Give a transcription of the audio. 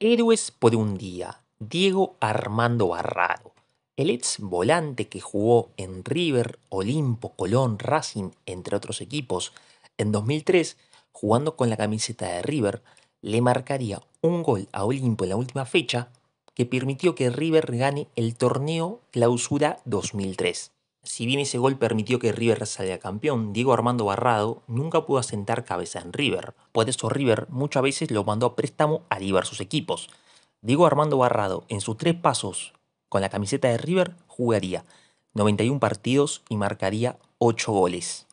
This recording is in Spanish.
Héroes por un día, Diego Armando Barrado, el ex volante que jugó en River, Olimpo, Colón, Racing, entre otros equipos, en 2003, jugando con la camiseta de River, le marcaría un gol a Olimpo en la última fecha que permitió que River gane el torneo Clausura 2003. Si bien ese gol permitió que River saliera campeón, Diego Armando Barrado nunca pudo asentar cabeza en River, por pues eso River muchas veces lo mandó a préstamo a diversos equipos. Diego Armando Barrado, en sus tres pasos con la camiseta de River, jugaría 91 partidos y marcaría 8 goles.